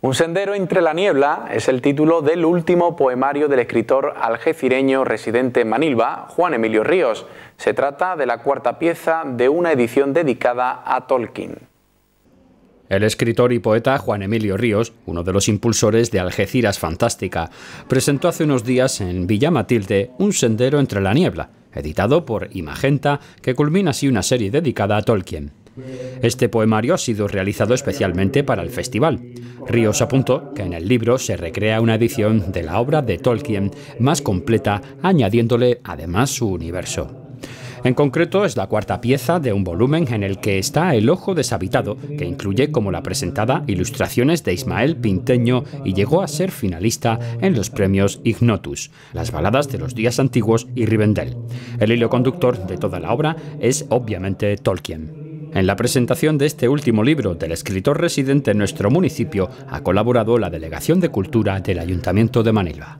Un sendero entre la niebla es el título del último poemario del escritor algecireño residente en Manilva, Juan Emilio Ríos. Se trata de la cuarta pieza de una edición dedicada a Tolkien. El escritor y poeta Juan Emilio Ríos, uno de los impulsores de Algeciras Fantástica, presentó hace unos días en Villa Matilde Un sendero entre la niebla, editado por Imagenta, que culmina así una serie dedicada a Tolkien. Este poemario ha sido realizado especialmente para el festival. Ríos apuntó que en el libro se recrea una edición de la obra de Tolkien más completa, añadiéndole además su universo. En concreto, es la cuarta pieza de un volumen en el que está El Ojo Deshabitado, que incluye, como la presentada, ilustraciones de Ismael Pinteño y llegó a ser finalista en los premios Ignotus, las baladas de los días antiguos y Rivendell. El hilo conductor de toda la obra es, obviamente, Tolkien. En la presentación de este último libro del escritor residente en nuestro municipio ha colaborado la Delegación de Cultura del Ayuntamiento de Manila.